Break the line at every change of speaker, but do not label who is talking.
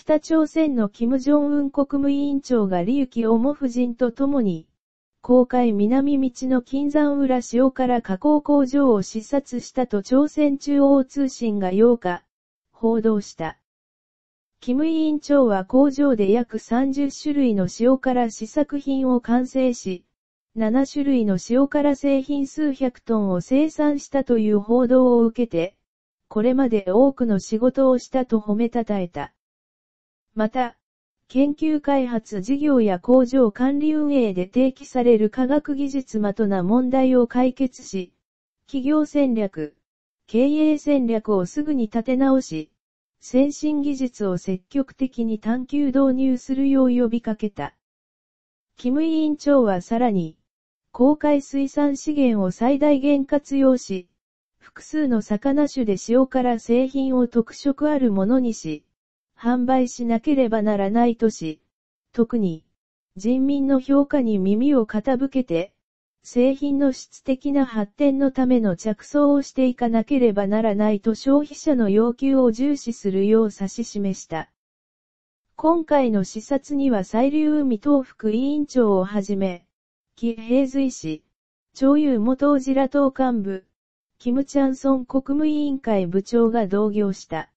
北朝鮮の金正恩国務委員長が李幸雄
夫人と共に、公開南道の金山浦塩から加工工場を視察したと朝鮮中央通信が8日、報道した。金委員長は工場で約30種類の塩辛試作品を完成し、7種類の塩辛製品数百トンを生産したという報道を受けて、これまで多くの仕事をしたと褒めたたえた。また、研究開発事業や工場管理運営で提起される科学技術まとな問題を解決し、企業戦略、経営戦略をすぐに立て直し、先進技術を積極的に探求導入するよう呼びかけた。キム委員長はさらに、公開水産資源を最大限活用し、複数の魚種で塩から製品を特色あるものにし、販売しなければならないとし、特に、人民の評価に耳を傾けて、製品の質的な発展のための着想をしていかなければならないと消費者の要求を重視するよう指し示した。今回の視察には西流海東副委員長をはじめ、木平随氏、長友元次ら党幹
部、キム・チャンソン国務委員会部長が同業した。